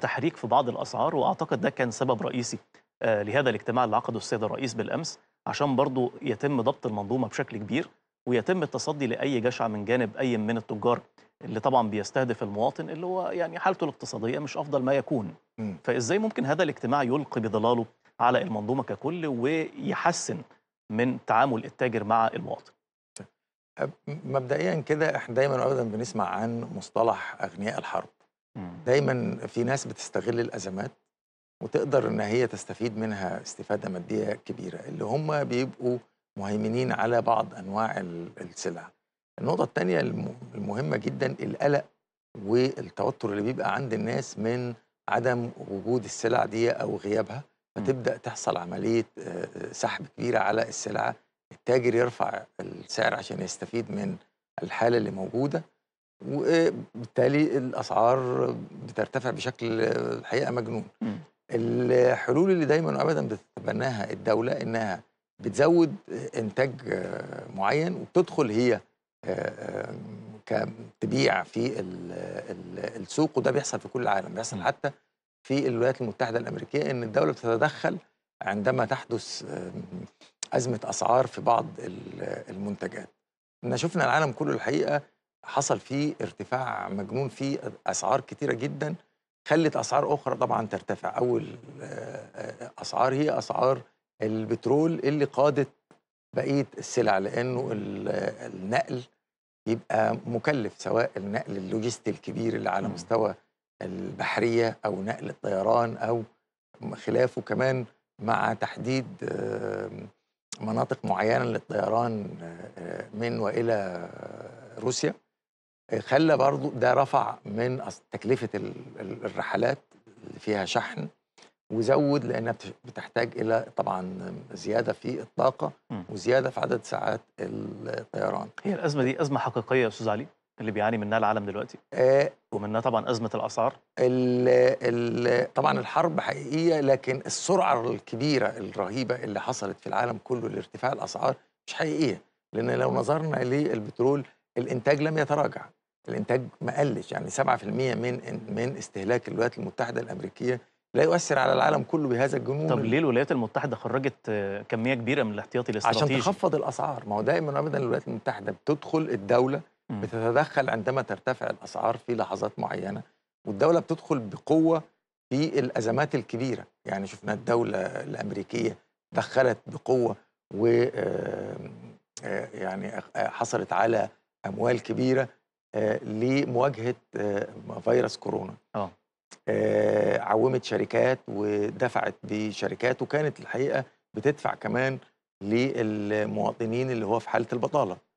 تحريك في بعض الاسعار واعتقد ده كان سبب رئيسي آه، لهذا الاجتماع اللي عقده السيد الرئيس بالامس عشان برضه يتم ضبط المنظومه بشكل كبير ويتم التصدي لاي جشع من جانب اي من التجار اللي طبعا بيستهدف المواطن اللي هو يعني حالته الاقتصاديه مش افضل ما يكون فازاي ممكن هذا الاجتماع يلقي بظلاله على المنظومه ككل ويحسن من تعامل التاجر مع المواطن طيب، مبدئيا كده احنا دايما ابدا بنسمع عن مصطلح اغنياء الحرب دايما في ناس بتستغل الازمات وتقدر ان هي تستفيد منها استفاده ماديه كبيره اللي هم بيبقوا مهيمنين على بعض انواع السلع النقطه الثانيه المهمه جدا القلق والتوتر اللي بيبقى عند الناس من عدم وجود السلع دي او غيابها فتبدا تحصل عمليه سحب كبيره على السلعه التاجر يرفع السعر عشان يستفيد من الحاله اللي موجوده وبالتالي الاسعار بترتفع بشكل الحقيقه مجنون الحلول اللي دايما وابدا بتتبناها الدوله انها بتزود انتاج معين وبتدخل هي تبيع آه، في السوق وده بيحصل في كل العالم بيحصل حتى في الولايات المتحده الامريكيه ان الدوله بتتدخل عندما تحدث ازمه اسعار في بعض المنتجات احنا شفنا العالم كله الحقيقه حصل فيه ارتفاع مجنون فيه اسعار كتيره جدا خلت اسعار اخرى طبعا ترتفع اول آه، اسعار هي اسعار البترول اللي قادت بقيه السلع لانه النقل يبقى مكلف سواء النقل اللوجستي الكبير اللي على مستوى البحريه او نقل الطيران او خلافه كمان مع تحديد آه، مناطق معينه للطيران آه، من والى روسيا خلى برضو ده رفع من تكلفة الرحلات اللي فيها شحن وزود لأنها بتحتاج إلى طبعا زيادة في الطاقة وزيادة في عدد ساعات الطيران هي الأزمة دي أزمة حقيقية يا أستاذ علي اللي بيعاني منها العالم دلوقتي آه ومنها طبعا أزمة الأسعار طبعا الحرب حقيقية لكن السرعة الكبيرة الرهيبة اللي حصلت في العالم كله لارتفاع الأسعار مش حقيقية لأن لو نظرنا للبترول الانتاج لم يتراجع الانتاج ما قلش يعني 7% من من استهلاك الولايات المتحده الامريكيه لا يؤثر على العالم كله بهذا الجنون طب ليه الولايات المتحده خرجت كميه كبيره من الاحتياطي الاستراتيجي عشان تخفض الاسعار ما هو دائما ابدا الولايات المتحده بتدخل الدوله بتتدخل عندما ترتفع الاسعار في لحظات معينه والدوله بتدخل بقوه في الازمات الكبيره يعني شفنا الدوله الامريكيه دخلت بقوه و يعني حصلت على اموال كبيره آه، لمواجهه آه، فيروس كورونا آه. اه عومت شركات ودفعت بشركات وكانت الحقيقه بتدفع كمان للمواطنين اللي هو في حاله البطاله